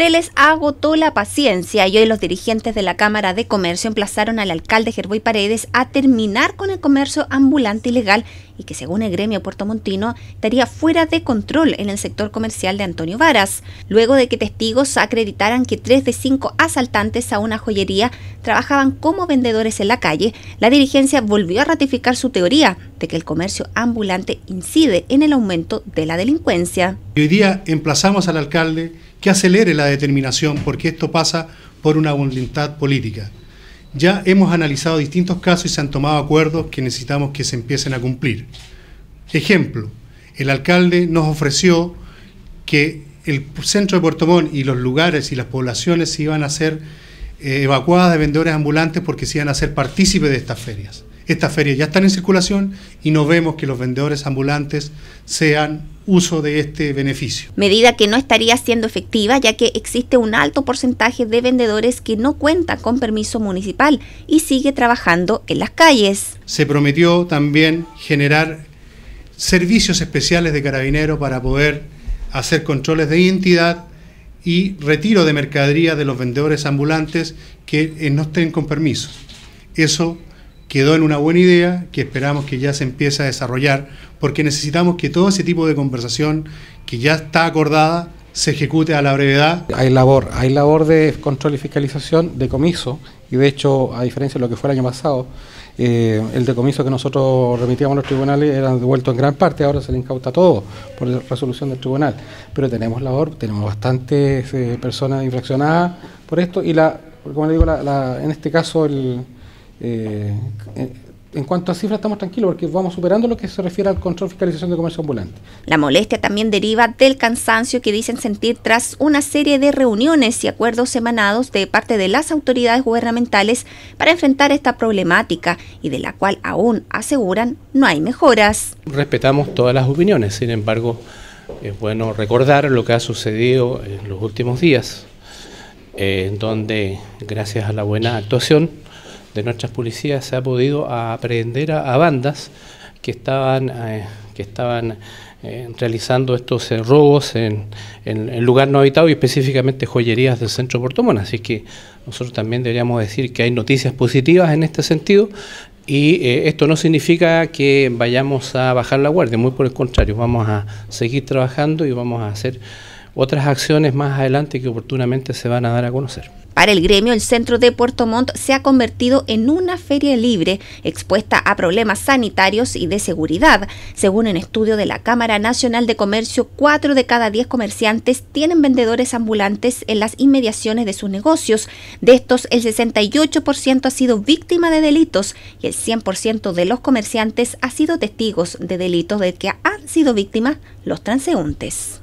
Se les agotó la paciencia y hoy los dirigentes de la Cámara de Comercio emplazaron al alcalde Gerboy Paredes a terminar con el comercio ambulante ilegal y que según el gremio puertomontino estaría fuera de control en el sector comercial de Antonio Varas, luego de que testigos acreditaran que tres de cinco asaltantes a una joyería trabajaban como vendedores en la calle, la dirigencia volvió a ratificar su teoría de que el comercio ambulante incide en el aumento de la delincuencia. Hoy día emplazamos al alcalde que acelere la determinación porque esto pasa por una voluntad política. Ya hemos analizado distintos casos y se han tomado acuerdos que necesitamos que se empiecen a cumplir. Ejemplo, el alcalde nos ofreció que el centro de Puerto Montt y los lugares y las poblaciones se iban a ser eh, evacuadas de vendedores ambulantes porque se iban a ser partícipes de estas ferias estas ferias ya están en circulación y no vemos que los vendedores ambulantes sean uso de este beneficio. Medida que no estaría siendo efectiva ya que existe un alto porcentaje de vendedores que no cuentan con permiso municipal y sigue trabajando en las calles. Se prometió también generar servicios especiales de carabinero para poder hacer controles de identidad y retiro de mercadería de los vendedores ambulantes que no estén con permiso. Eso quedó en una buena idea que esperamos que ya se empiece a desarrollar, porque necesitamos que todo ese tipo de conversación que ya está acordada se ejecute a la brevedad. Hay labor, hay labor de control y fiscalización de comiso, y de hecho, a diferencia de lo que fue el año pasado, eh, el decomiso que nosotros remitíamos a los tribunales era devuelto en gran parte, ahora se le incauta todo por resolución del tribunal. Pero tenemos labor, tenemos bastantes eh, personas infraccionadas por esto, y la, como le digo, la, en este caso el eh, eh, en cuanto a cifras estamos tranquilos porque vamos superando lo que se refiere al control fiscalización de comercio ambulante. La molestia también deriva del cansancio que dicen sentir tras una serie de reuniones y acuerdos semanados de parte de las autoridades gubernamentales para enfrentar esta problemática y de la cual aún aseguran no hay mejoras. Respetamos todas las opiniones, sin embargo es bueno recordar lo que ha sucedido en los últimos días, eh, en donde gracias a la buena actuación de nuestras policías se ha podido aprehender a, bandas que estaban, eh, que estaban eh, realizando estos eh, robos en, en, lugar no habitado y específicamente joyerías del centro de Así que nosotros también deberíamos decir que hay noticias positivas en este sentido. Y esto no significa que vayamos a bajar la guardia, muy por el contrario, vamos a seguir trabajando y vamos a hacer otras acciones más adelante que oportunamente se van a dar a conocer. Para el gremio, el centro de Puerto Montt se ha convertido en una feria libre expuesta a problemas sanitarios y de seguridad. Según un estudio de la Cámara Nacional de Comercio, 4 de cada 10 comerciantes tienen vendedores ambulantes en las inmediaciones de sus negocios. De estos, el 68% ha sido víctima de delitos y el 100% de los comerciantes ha sido testigos de delitos de que han sido víctimas los transeúntes.